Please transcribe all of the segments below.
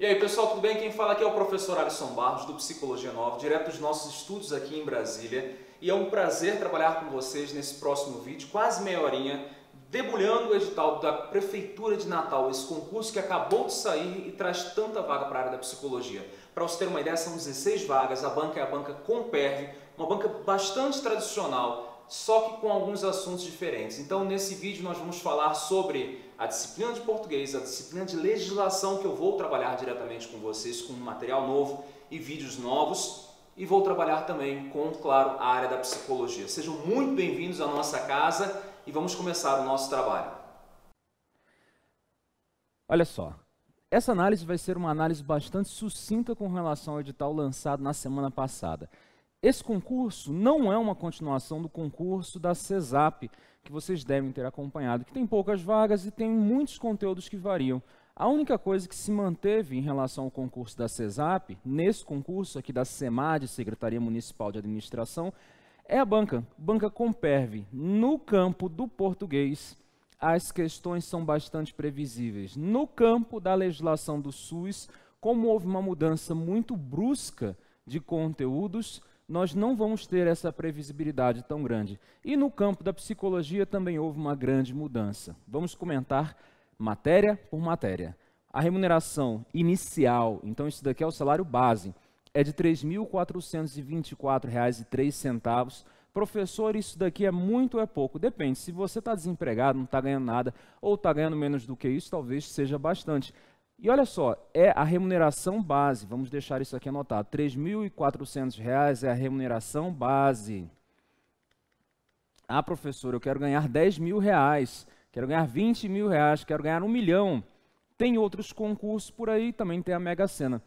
E aí pessoal, tudo bem? Quem fala aqui é o professor Alisson Barros do Psicologia Nova, direto dos nossos estudos aqui em Brasília. E é um prazer trabalhar com vocês nesse próximo vídeo, quase meia horinha, debulhando o edital da Prefeitura de Natal, esse concurso que acabou de sair e traz tanta vaga para a área da psicologia. Para você ter uma ideia, são 16 vagas, a banca é a banca Comperv, uma banca bastante tradicional, só que com alguns assuntos diferentes. Então nesse vídeo nós vamos falar sobre a disciplina de português, a disciplina de legislação que eu vou trabalhar diretamente com vocês com material novo e vídeos novos e vou trabalhar também com, claro, a área da psicologia. Sejam muito bem-vindos à nossa casa e vamos começar o nosso trabalho. Olha só, essa análise vai ser uma análise bastante sucinta com relação ao edital lançado na semana passada. Esse concurso não é uma continuação do concurso da CESAP, que vocês devem ter acompanhado, que tem poucas vagas e tem muitos conteúdos que variam. A única coisa que se manteve em relação ao concurso da CESAP, nesse concurso aqui da SEMAD, Secretaria Municipal de Administração, é a banca, banca comperve. No campo do português, as questões são bastante previsíveis. No campo da legislação do SUS, como houve uma mudança muito brusca de conteúdos, nós não vamos ter essa previsibilidade tão grande. E no campo da psicologia também houve uma grande mudança. Vamos comentar matéria por matéria. A remuneração inicial, então isso daqui é o salário base, é de R$ 3.424,03. Professor, isso daqui é muito ou é pouco? Depende. Se você está desempregado, não está ganhando nada, ou está ganhando menos do que isso, talvez seja bastante. E olha só, é a remuneração base, vamos deixar isso aqui anotado, R$ 3.400 é a remuneração base. Ah, professor, eu quero ganhar 10 mil reais, quero ganhar 20 mil reais, quero ganhar um milhão. Tem outros concursos por aí, também tem a Mega Sena.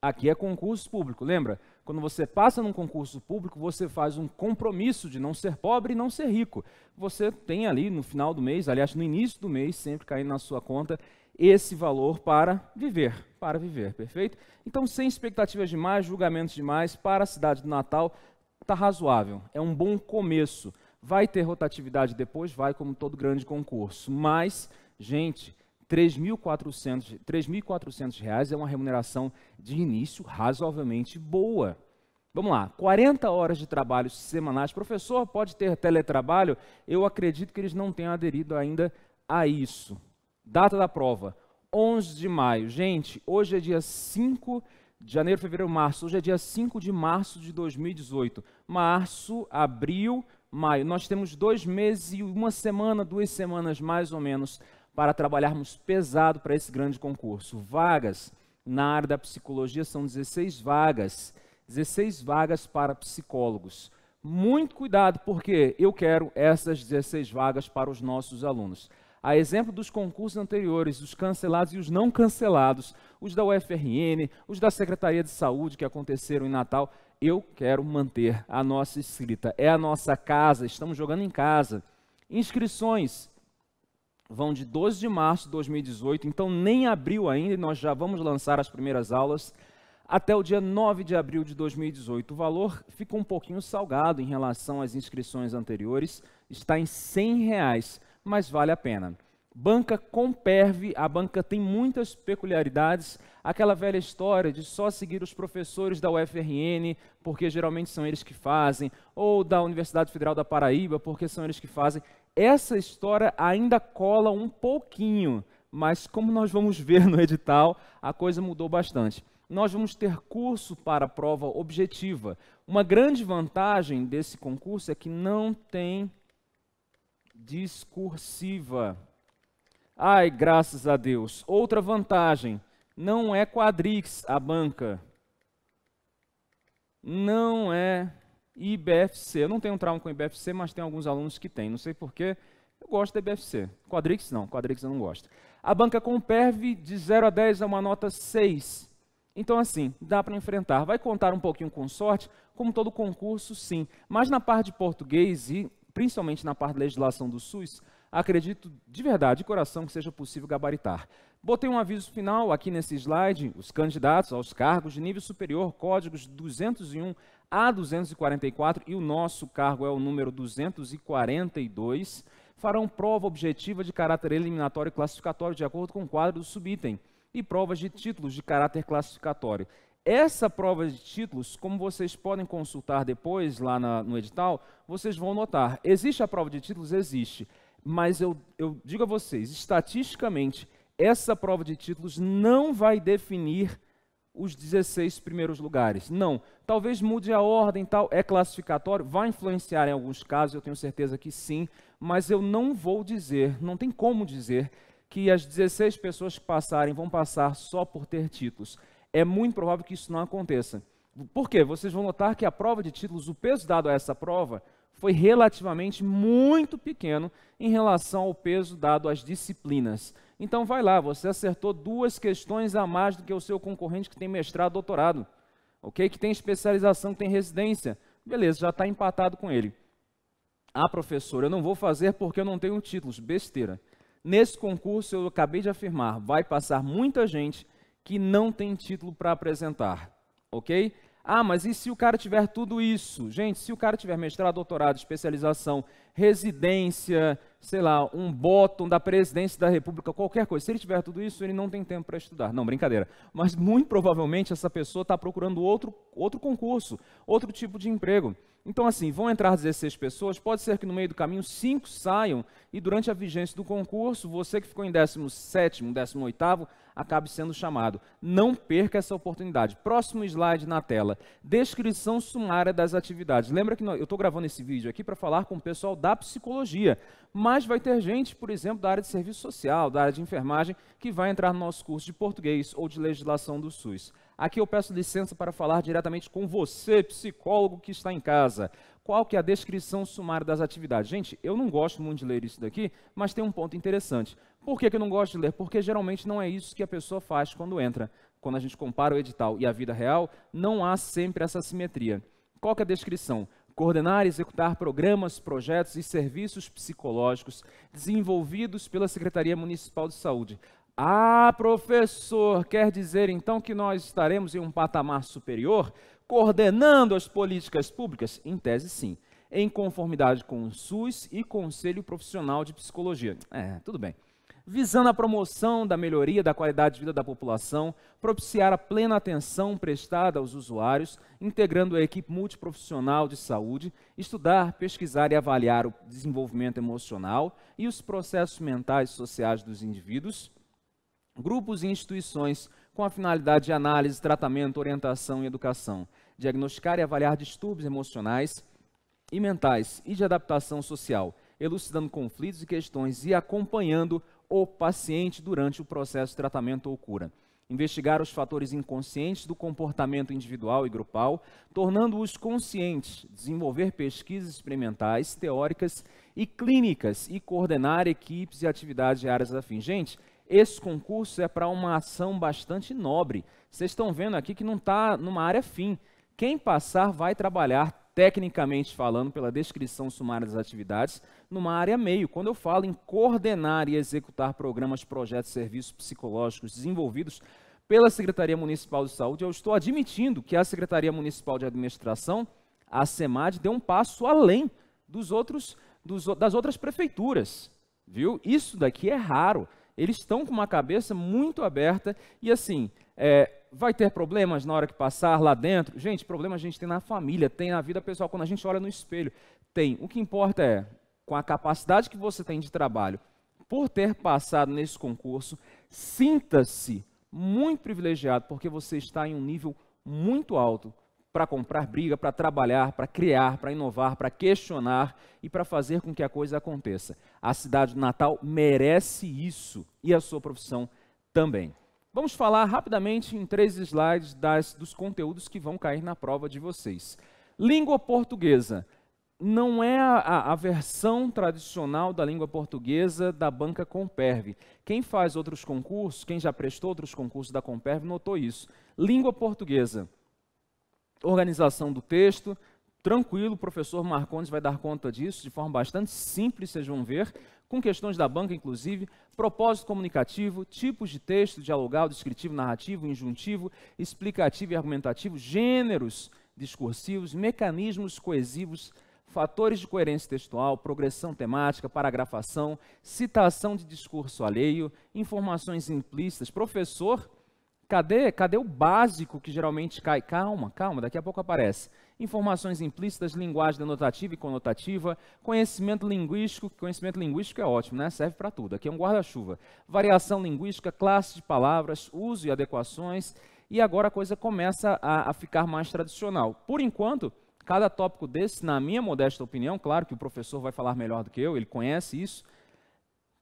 Aqui é concurso público, lembra? Quando você passa num concurso público, você faz um compromisso de não ser pobre e não ser rico. Você tem ali no final do mês, aliás, no início do mês, sempre caindo na sua conta, esse valor para viver, para viver, perfeito? Então, sem expectativas demais, julgamentos demais, para a cidade do Natal, está razoável, é um bom começo. Vai ter rotatividade depois, vai como todo grande concurso, mas, gente, R$ 3.400 é uma remuneração de início razoavelmente boa. Vamos lá, 40 horas de trabalho semanais. Professor, pode ter teletrabalho? Eu acredito que eles não tenham aderido ainda a isso. Data da prova, 11 de maio. Gente, hoje é dia 5 de janeiro, fevereiro, março. Hoje é dia 5 de março de 2018. Março, abril, maio. Nós temos dois meses e uma semana, duas semanas mais ou menos, para trabalharmos pesado para esse grande concurso. Vagas na área da psicologia são 16 vagas. 16 vagas para psicólogos. Muito cuidado, porque eu quero essas 16 vagas para os nossos alunos. A exemplo dos concursos anteriores, dos cancelados e os não cancelados, os da UFRN, os da Secretaria de Saúde que aconteceram em Natal, eu quero manter a nossa escrita. É a nossa casa, estamos jogando em casa. Inscrições vão de 12 de março de 2018, então nem abril ainda, e nós já vamos lançar as primeiras aulas até o dia 9 de abril de 2018. O valor fica um pouquinho salgado em relação às inscrições anteriores, está em R$ 100. Reais mas vale a pena. Banca comperve, a banca tem muitas peculiaridades. Aquela velha história de só seguir os professores da UFRN, porque geralmente são eles que fazem, ou da Universidade Federal da Paraíba, porque são eles que fazem. Essa história ainda cola um pouquinho, mas como nós vamos ver no edital, a coisa mudou bastante. Nós vamos ter curso para a prova objetiva. Uma grande vantagem desse concurso é que não tem discursiva. Ai, graças a Deus. Outra vantagem: não é Quadrix a banca. Não é IBFC. Eu não tenho trauma com IBFC, mas tem alguns alunos que têm. Não sei porquê. Eu gosto da IBFC. Quadrix não, Quadrix eu não gosto. A banca Comperve de 0 a 10 é uma nota 6. Então, assim, dá para enfrentar. Vai contar um pouquinho com sorte, como todo concurso, sim. Mas na parte de português e principalmente na parte da legislação do SUS, acredito de verdade, de coração, que seja possível gabaritar. Botei um aviso final aqui nesse slide, os candidatos aos cargos de nível superior, códigos 201 a 244 e o nosso cargo é o número 242, farão prova objetiva de caráter eliminatório e classificatório de acordo com o quadro do subitem e provas de títulos de caráter classificatório. Essa prova de títulos, como vocês podem consultar depois lá na, no edital, vocês vão notar. Existe a prova de títulos? Existe. Mas eu, eu digo a vocês, estatisticamente, essa prova de títulos não vai definir os 16 primeiros lugares. Não. Talvez mude a ordem tal, é classificatório, vai influenciar em alguns casos, eu tenho certeza que sim, mas eu não vou dizer, não tem como dizer que as 16 pessoas que passarem vão passar só por ter títulos é muito provável que isso não aconteça. Por quê? Vocês vão notar que a prova de títulos, o peso dado a essa prova, foi relativamente muito pequeno em relação ao peso dado às disciplinas. Então vai lá, você acertou duas questões a mais do que o seu concorrente que tem mestrado, doutorado, ok? Que tem especialização, que tem residência. Beleza, já está empatado com ele. Ah, professor, eu não vou fazer porque eu não tenho títulos. Besteira. Nesse concurso, eu acabei de afirmar, vai passar muita gente que não tem título para apresentar, ok? Ah, mas e se o cara tiver tudo isso? Gente, se o cara tiver mestrado, doutorado, especialização, residência, sei lá, um bottom da presidência da República, qualquer coisa, se ele tiver tudo isso, ele não tem tempo para estudar. Não, brincadeira. Mas muito provavelmente essa pessoa está procurando outro, outro concurso, outro tipo de emprego. Então, assim, vão entrar 16 pessoas, pode ser que no meio do caminho cinco saiam e durante a vigência do concurso, você que ficou em 17, 18, acabe sendo chamado. Não perca essa oportunidade. Próximo slide na tela. Descrição sumária das atividades. Lembra que eu estou gravando esse vídeo aqui para falar com o pessoal da psicologia, mas vai ter gente, por exemplo, da área de serviço social, da área de enfermagem, que vai entrar no nosso curso de português ou de legislação do SUS. Aqui eu peço licença para falar diretamente com você, psicólogo que está em casa. Qual que é a descrição sumária das atividades? Gente, eu não gosto muito de ler isso daqui, mas tem um ponto interessante. Por que, que eu não gosto de ler? Porque geralmente não é isso que a pessoa faz quando entra. Quando a gente compara o edital e a vida real, não há sempre essa simetria. Qual é a descrição? coordenar e executar programas, projetos e serviços psicológicos desenvolvidos pela Secretaria Municipal de Saúde. Ah, professor, quer dizer então que nós estaremos em um patamar superior coordenando as políticas públicas? Em tese, sim. Em conformidade com o SUS e Conselho Profissional de Psicologia. É, tudo bem visando a promoção da melhoria da qualidade de vida da população, propiciar a plena atenção prestada aos usuários, integrando a equipe multiprofissional de saúde, estudar, pesquisar e avaliar o desenvolvimento emocional e os processos mentais e sociais dos indivíduos, grupos e instituições com a finalidade de análise, tratamento, orientação e educação, diagnosticar e avaliar distúrbios emocionais e mentais e de adaptação social, elucidando conflitos e questões e acompanhando o paciente durante o processo de tratamento ou cura. Investigar os fatores inconscientes do comportamento individual e grupal, tornando-os conscientes, desenvolver pesquisas experimentais, teóricas e clínicas e coordenar equipes e atividades de áreas afins. Gente, esse concurso é para uma ação bastante nobre. Vocês estão vendo aqui que não está numa área fim. Quem passar vai trabalhar tecnicamente falando, pela descrição sumária das atividades, numa área meio. Quando eu falo em coordenar e executar programas, projetos, serviços psicológicos desenvolvidos pela Secretaria Municipal de Saúde, eu estou admitindo que a Secretaria Municipal de Administração, a SEMAD, deu um passo além dos outros, dos, das outras prefeituras. Viu? Isso daqui é raro. Eles estão com uma cabeça muito aberta e assim, é, vai ter problemas na hora que passar lá dentro? Gente, problema a gente tem na família, tem na vida pessoal, quando a gente olha no espelho. Tem. O que importa é, com a capacidade que você tem de trabalho, por ter passado nesse concurso, sinta-se muito privilegiado, porque você está em um nível muito alto para comprar briga, para trabalhar, para criar, para inovar, para questionar e para fazer com que a coisa aconteça. A cidade do Natal merece isso e a sua profissão também. Vamos falar rapidamente em três slides das, dos conteúdos que vão cair na prova de vocês. Língua portuguesa não é a, a, versão tradicional da língua portuguesa da banca Comperve. Quem faz outros concursos, quem já prestou outros concursos da Comperve, notou isso. Língua portuguesa, organização do texto, tranquilo, o professor Marcondes vai dar conta disso de forma bastante simples, vocês vão ver com questões da banca, inclusive, propósito comunicativo, tipos de texto, dialogal, descritivo, narrativo, injuntivo, explicativo e argumentativo, gêneros discursivos, mecanismos coesivos, fatores de coerência textual, progressão temática, paragrafação, citação de discurso alheio, informações implícitas, professor Cadê, cadê o básico que geralmente cai? Calma, calma, daqui a pouco aparece. Informações implícitas, linguagem denotativa e conotativa, conhecimento linguístico, conhecimento linguístico é ótimo, né? Serve para tudo. Aqui é um guarda-chuva. Variação linguística, classe de palavras, uso e adequações. E agora a coisa começa a, a ficar mais tradicional. Por enquanto, cada tópico desse, na minha modesta opinião, claro que o professor vai falar melhor do que eu, ele conhece isso,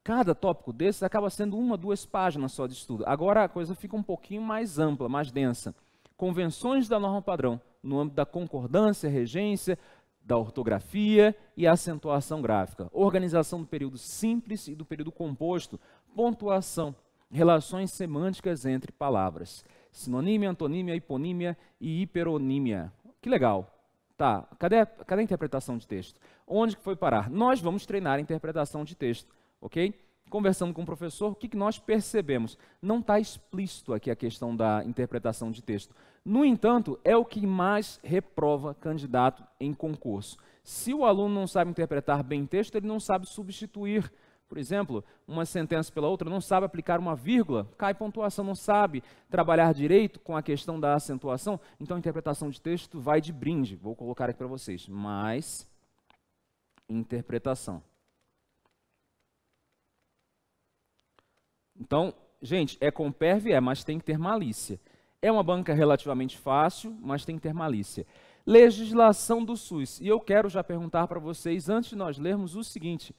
Cada tópico desses acaba sendo uma, duas páginas só de estudo. Agora a coisa fica um pouquinho mais ampla, mais densa. Convenções da norma padrão, no âmbito da concordância, regência, da ortografia e acentuação gráfica. Organização do período simples e do período composto, pontuação, relações semânticas entre palavras. Sinonímia, antonímia, hiponímia e hiperonímia. Que legal. Tá, cadê, cadê a interpretação de texto? Onde que foi parar? Nós vamos treinar a interpretação de texto ok? Conversando com o professor, o que, nós percebemos? Não está explícito aqui a questão da interpretação de texto. No entanto, é o que mais reprova candidato em concurso. Se o aluno não sabe interpretar bem texto, ele não sabe substituir por exemplo, uma sentença pela outra, não sabe aplicar uma vírgula, cai pontuação, não sabe trabalhar direito com a questão da acentuação, então a interpretação de texto vai de brinde. Vou colocar aqui para vocês, mais interpretação. Então, gente, é com é, mas tem que ter malícia. É uma banca relativamente fácil, mas tem que ter malícia. Legislação do SUS. E eu quero já perguntar para vocês, antes de nós lermos, o seguinte: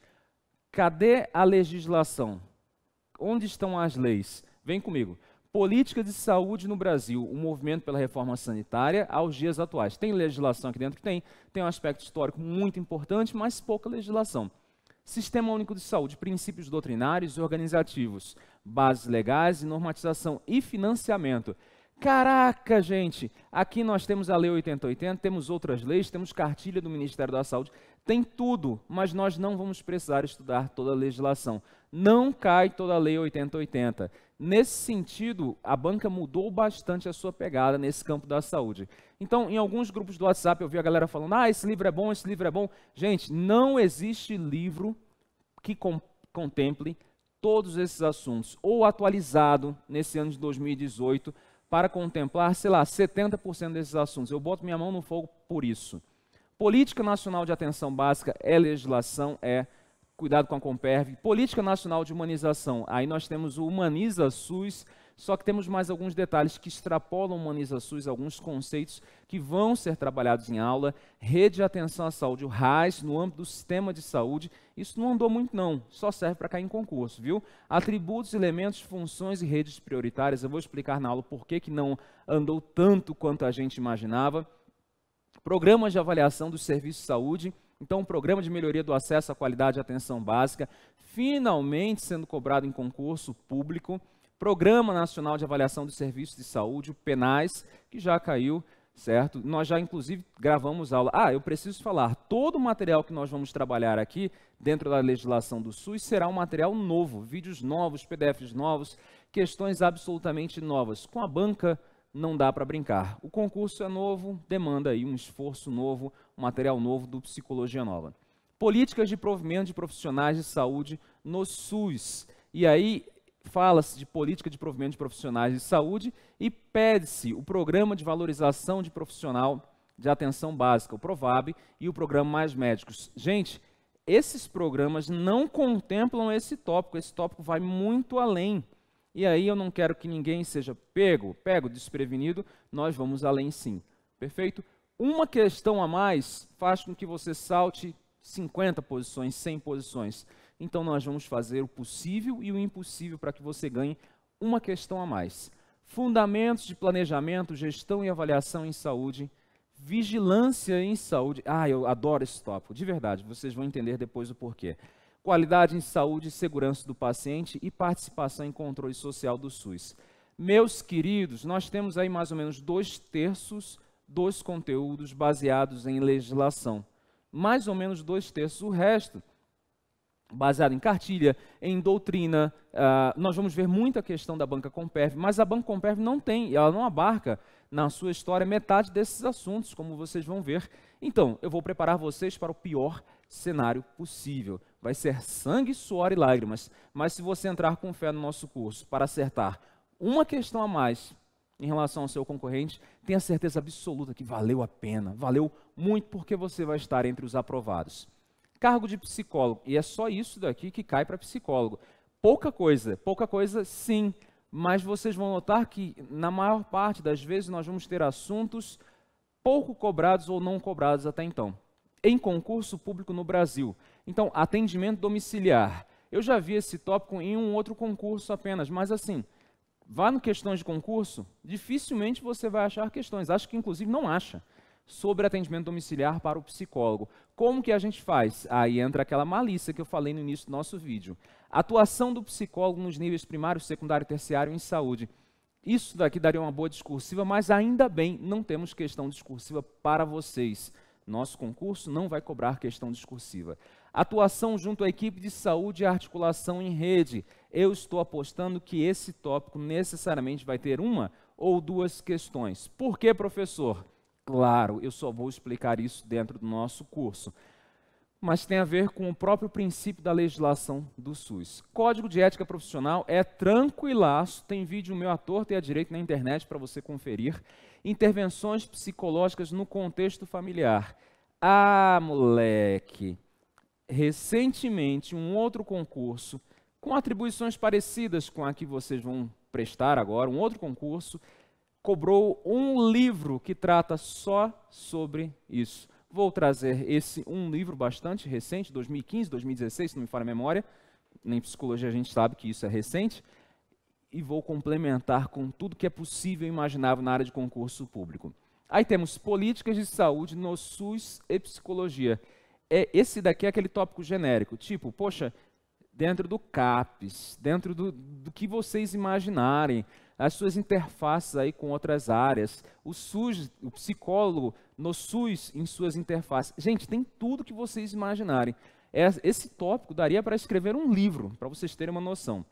cadê a legislação? Onde estão as leis? Vem comigo. Política de saúde no Brasil, o um movimento pela reforma sanitária aos dias atuais. Tem legislação aqui dentro? que Tem. Tem um aspecto histórico muito importante, mas pouca legislação. Sistema Único de Saúde, princípios doutrinários e organizativos, bases legais e normatização e financiamento. Caraca, gente, aqui nós temos a Lei 8080, temos outras leis, temos cartilha do Ministério da Saúde, tem tudo, mas nós não vamos precisar estudar toda a legislação. Não cai toda a Lei 8080. Nesse sentido, a banca mudou bastante a sua pegada nesse campo da saúde. Então, em alguns grupos do WhatsApp eu vi a galera falando: ah, esse livro é bom, esse livro é bom. Gente, não existe livro que com contemple todos esses assuntos, ou atualizado nesse ano de 2018, para contemplar, sei lá, 70% desses assuntos. Eu boto minha mão no fogo por isso. Política Nacional de Atenção Básica é legislação, é cuidado com a Comperv. Política Nacional de Humanização, aí nós temos o Humaniza SUS só que temos mais alguns detalhes que extrapolam humanizações, alguns conceitos que vão ser trabalhados em aula. Rede de atenção à saúde, o RAS, no âmbito do sistema de saúde. Isso não andou muito, não. Só serve para cair em concurso, viu? Atributos, elementos, funções e redes prioritárias. Eu vou explicar na aula por que, que não andou tanto quanto a gente imaginava. Programas de avaliação dos serviços de saúde. Então, o um programa de melhoria do acesso à qualidade de atenção básica, finalmente sendo cobrado em concurso público. Programa Nacional de Avaliação dos Serviços de Saúde, o que já caiu, certo? Nós já, inclusive, gravamos aula. Ah, eu preciso falar, todo o material que nós vamos trabalhar aqui, dentro da legislação do SUS, será um material novo, vídeos novos, PDFs novos, questões absolutamente novas. Com a banca, não dá para brincar. O concurso é novo, demanda aí um esforço novo, um material novo do Psicologia Nova. Políticas de provimento de profissionais de saúde no SUS. E aí, fala-se de política de provimento de profissionais de saúde e pede-se o programa de valorização de profissional de atenção básica, o PROVAB, e o programa Mais Médicos. Gente, esses programas não contemplam esse tópico, esse tópico vai muito além. E aí eu não quero que ninguém seja pego, pego, desprevenido, nós vamos além sim. Perfeito? Uma questão a mais faz com que você salte 50 posições, 100 posições. Então nós vamos fazer o possível e o impossível para que você ganhe uma questão a mais. Fundamentos de planejamento, gestão e avaliação em saúde, vigilância em saúde. Ah, eu adoro esse tópico, de verdade, vocês vão entender depois o porquê. Qualidade em saúde e segurança do paciente e participação em controle social do SUS. Meus queridos, nós temos aí mais ou menos dois terços dos conteúdos baseados em legislação. Mais ou menos dois terços. O resto baseado em cartilha, em doutrina. Uh, nós vamos ver muita questão da banca Comperv, mas a banca Comperv não tem, ela não abarca na sua história metade desses assuntos, como vocês vão ver. Então, eu vou preparar vocês para o pior cenário possível. Vai ser sangue, suor e lágrimas. Mas se você entrar com fé no nosso curso para acertar uma questão a mais em relação ao seu concorrente, tenha certeza absoluta que valeu a pena, valeu muito porque você vai estar entre os aprovados. Cargo de psicólogo. E é só isso daqui que cai para psicólogo. Pouca coisa, pouca coisa sim, mas vocês vão notar que na maior parte das vezes nós vamos ter assuntos pouco cobrados ou não cobrados até então. Em concurso público no Brasil. Então, atendimento domiciliar. Eu já vi esse tópico em um outro concurso apenas, mas assim, vá no questões de concurso, dificilmente você vai achar questões. Acho que inclusive não acha sobre atendimento domiciliar para o psicólogo. Como que a gente faz? Aí entra aquela malícia que eu falei no início do nosso vídeo. Atuação do psicólogo nos níveis primário, secundário e terciário em saúde. Isso daqui daria uma boa discursiva, mas ainda bem, não temos questão discursiva para vocês. Nosso concurso não vai cobrar questão discursiva. Atuação junto à equipe de saúde e articulação em rede. Eu estou apostando que esse tópico necessariamente vai ter uma ou duas questões. Por que, professor? claro, eu só vou explicar isso dentro do nosso curso. Mas tem a ver com o próprio princípio da legislação do SUS. Código de ética profissional é tranquilaço, tem vídeo meu à torta e à direita na internet para você conferir. Intervenções psicológicas no contexto familiar. Ah, moleque! Recentemente, um outro concurso com atribuições parecidas com a que vocês vão prestar agora, um outro concurso, cobrou um livro que trata só sobre isso. Vou trazer esse um livro bastante recente, 2015, 2016, se não me falha a memória. Nem psicologia a gente sabe que isso é recente. E vou complementar com tudo que é possível e imaginável na área de concurso público. Aí temos políticas de saúde no SUS e psicologia. É, esse daqui é aquele tópico genérico, tipo, poxa, dentro do CAPES, dentro do, do que vocês imaginarem, as suas interfaces aí com outras áreas, o SUS, o psicólogo no SUS em suas interfaces. Gente, tem tudo que vocês imaginarem. É, esse tópico daria para escrever um livro, para vocês terem uma noção.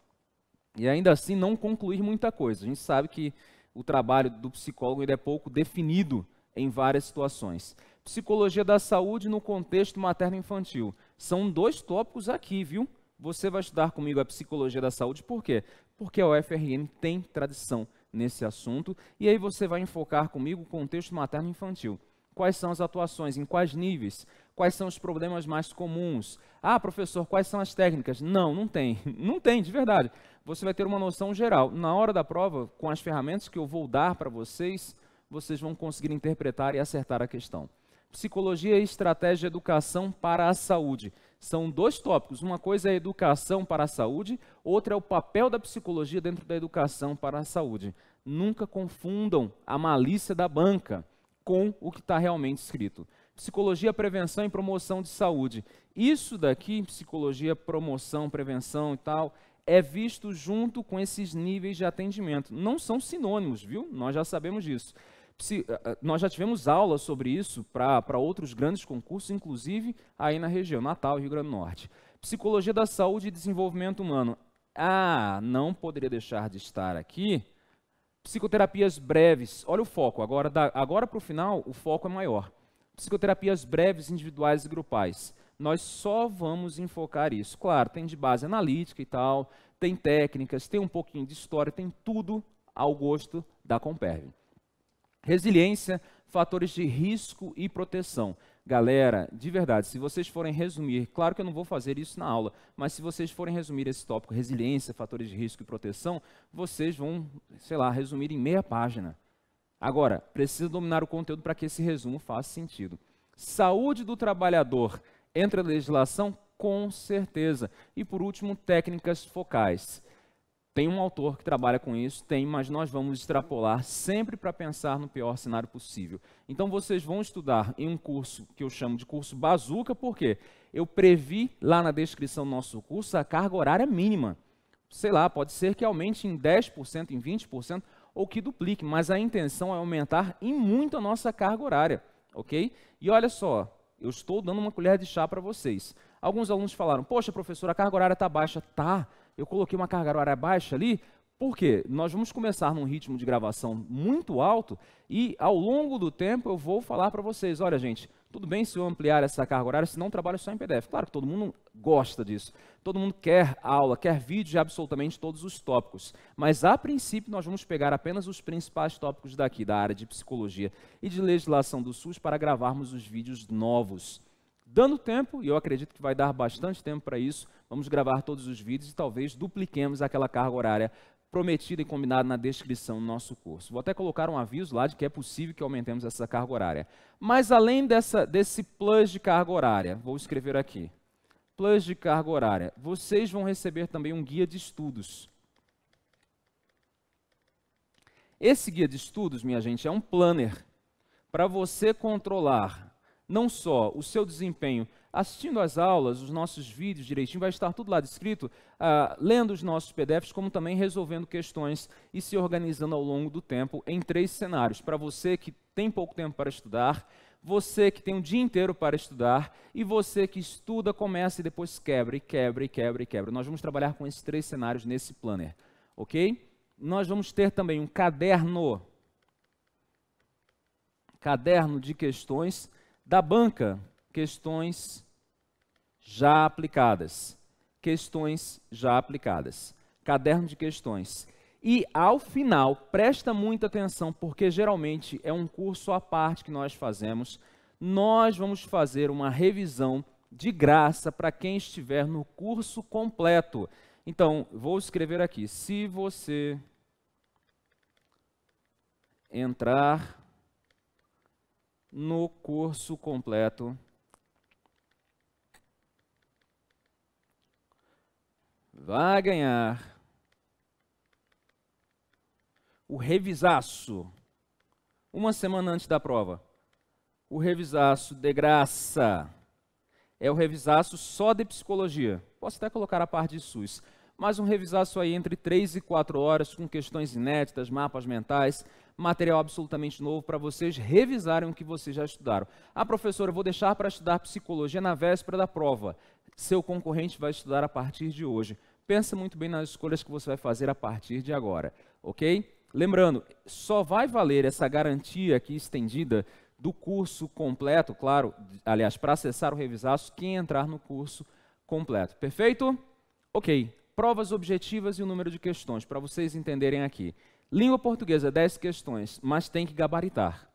E ainda assim não concluir muita coisa. A gente sabe que o trabalho do psicólogo ele é pouco definido em várias situações. Psicologia da saúde no contexto materno-infantil. São dois tópicos aqui, viu? Você vai estudar comigo a psicologia da saúde, por quê? porque a UFRN tem tradição nesse assunto. E aí você vai enfocar comigo o contexto materno-infantil. Quais são as atuações, em quais níveis, quais são os problemas mais comuns. Ah, professor, quais são as técnicas? Não, não tem. Não tem, de verdade. Você vai ter uma noção geral. Na hora da prova, com as ferramentas que eu vou dar para vocês, vocês vão conseguir interpretar e acertar a questão. Psicologia e Estratégia de Educação para a Saúde. São dois tópicos. Uma coisa é a educação para a saúde, outra é o papel da psicologia dentro da educação para a saúde. Nunca confundam a malícia da banca com o que está realmente escrito. Psicologia, prevenção e promoção de saúde. Isso daqui, psicologia, promoção, prevenção e tal, é visto junto com esses níveis de atendimento. Não são sinônimos, viu? Nós já sabemos disso. Eh, eh, nós já tivemos aulas sobre isso para outros grandes concursos, inclusive aí na região, Natal, Rio Grande do Norte. Psicologia da Saúde e Desenvolvimento Humano. Ah, não poderia deixar de estar aqui. Psicoterapias breves. Olha o foco. Agora, agora para o final, o foco é maior. Psicoterapias breves, individuais e grupais. Nós só vamos enfocar isso. Claro, tem de base analítica e tal, tem técnicas, tem um pouquinho de história, tem tudo ao gosto da Comperv. Resiliência, fatores de risco e proteção. Galera, de verdade, se vocês forem resumir, claro que eu não vou fazer isso na aula, mas se vocês forem resumir esse tópico, resiliência, fatores de risco e proteção, vocês vão, sei lá, resumir em meia página. Agora, precisa dominar o conteúdo para que esse resumo faça sentido. Saúde do trabalhador entra na legislação? Com certeza. E por último, técnicas focais. Tem um autor que trabalha com isso, tem, mas nós vamos extrapolar sempre para pensar no pior cenário possível. Então vocês vão estudar em um curso que eu chamo de curso bazuca, porque eu previ lá na descrição do nosso curso a carga horária mínima. Sei lá, pode ser que aumente em 10%, em 20% ou que duplique, mas a intenção é aumentar em muito a nossa carga horária, ok? E olha só, eu estou dando uma colher de chá para vocês. Alguns alunos falaram: "Poxa, professor, a carga horária está baixa". Tá, eu coloquei uma carga horária baixa ali, porque nós vamos começar num ritmo de gravação muito alto e ao longo do tempo eu vou falar para vocês, olha gente, tudo bem se eu ampliar essa carga horária, se não trabalho só em PDF. Claro que todo mundo gosta disso. Todo mundo quer aula, quer vídeo de absolutamente todos os tópicos. Mas a princípio nós vamos pegar apenas os principais tópicos daqui, da área de psicologia e de legislação do SUS para gravarmos os vídeos novos. Dando tempo, e eu acredito que vai dar bastante tempo para isso, vamos gravar todos os vídeos e talvez dupliquemos aquela carga horária prometida e combinada na descrição do nosso curso. Vou até colocar um aviso lá de que é possível que aumentemos essa carga horária. Mas além dessa, desse plus de carga horária, vou escrever aqui, plus de carga horária, vocês vão receber também um guia de estudos. Esse guia de estudos, minha gente, é um planner para você controlar não só o seu desempenho assistindo às aulas, os nossos vídeos direitinho, vai estar tudo lá descrito, uh, lendo os nossos PDFs, como também resolvendo questões e se organizando ao longo do tempo em três cenários. Para você que tem pouco tempo para estudar, você que tem um dia inteiro para estudar e você que estuda, começa e depois quebra e quebra e quebra e quebra. Nós vamos trabalhar com esses três cenários nesse planner, ok? Nós vamos ter também um caderno, caderno de questões da banca, questões já aplicadas. Questões já aplicadas. Caderno de questões. E ao final, presta muita atenção, porque geralmente é um curso à parte que nós fazemos. Nós vamos fazer uma revisão de graça para quem estiver no curso completo. Então, vou escrever aqui: se você entrar no curso completo. Vai ganhar o revisaço uma semana antes da prova. O revisaço de graça é o revisaço só de psicologia. Posso até colocar a parte de SUS. Mas um revisaço aí entre 3 e 4 horas com questões inéditas, mapas mentais, material absolutamente novo para vocês revisarem o que vocês já estudaram. Ah, professora, eu vou deixar para estudar psicologia na véspera da prova. Seu concorrente vai estudar a partir de hoje. Pensa muito bem nas escolhas que você vai fazer a partir de agora, ok? Lembrando, só vai valer essa garantia aqui estendida do curso completo, claro, aliás, para acessar o revisaço, quem entrar no curso completo. Perfeito? Ok. Provas objetivas e o número de questões, para vocês entenderem aqui. Língua portuguesa, 10 questões, mas tem que gabaritar.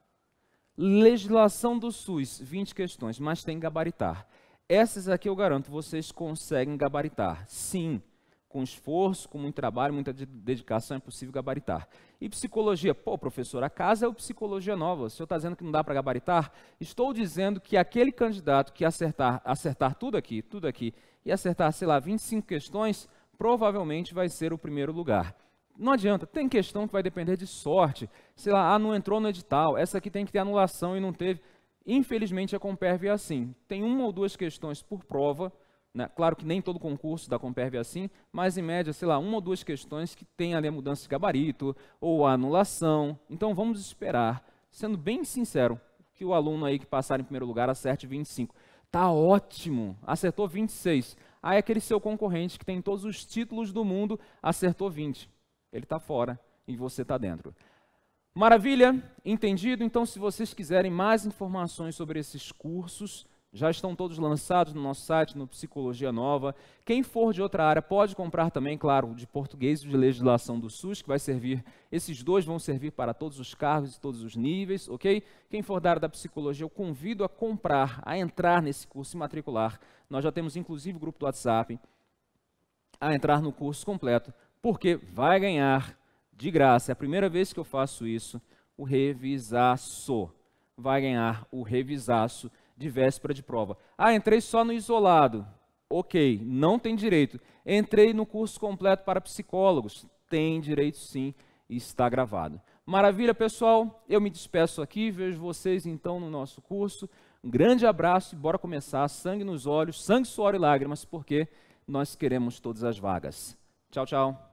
Legislação do SUS, 20 questões, mas tem que gabaritar. Essas aqui eu garanto, vocês conseguem gabaritar. Sim, com esforço, com muito trabalho, muita dedicação, é possível gabaritar. E psicologia? Pô, professor, a casa é o psicologia nova. O senhor está dizendo que não dá para gabaritar? Estou dizendo que aquele candidato que acertar, acertar tudo aqui, tudo aqui, e acertar, sei lá, 25 questões, provavelmente vai ser o primeiro lugar. Não adianta, tem questão que vai depender de sorte. Sei lá, ah, não entrou no edital, essa aqui tem que ter anulação e não teve. Infelizmente, a Comperv é assim. Tem uma ou duas questões por prova, né? claro que nem todo concurso da Comperv é assim, mas em média, sei lá, uma ou duas questões que tem ali a mudança de gabarito ou a anulação. Então, vamos esperar. Sendo bem sincero, que o aluno aí que passar em primeiro lugar acerte 25. Tá ótimo, acertou 26. Aí aquele seu concorrente que tem todos os títulos do mundo acertou 20 ele está fora e você está dentro. Maravilha, entendido? Então, se vocês quiserem mais informações sobre esses cursos, já estão todos lançados no nosso site, no Psicologia Nova. Quem for de outra área pode comprar também, claro, de português e de legislação do SUS, que vai servir, esses dois vão servir para todos os cargos e todos os níveis, ok? Quem for da área da psicologia, eu convido a comprar, a entrar nesse curso e matricular. Nós já temos, inclusive, grupo do WhatsApp a entrar no curso completo porque vai ganhar de graça. É a primeira vez que eu faço isso, o revisaço. Vai ganhar o revisaço de véspera de prova. Ah, entrei só no isolado. Ok, não tem direito. Entrei no curso completo para psicólogos. Tem direito sim, está gravado. Maravilha, pessoal. Eu me despeço aqui, vejo vocês então no nosso curso. Um grande abraço e bora começar. Sangue nos olhos, sangue, suor e lágrimas, porque nós queremos todas as vagas. Tchau, tchau.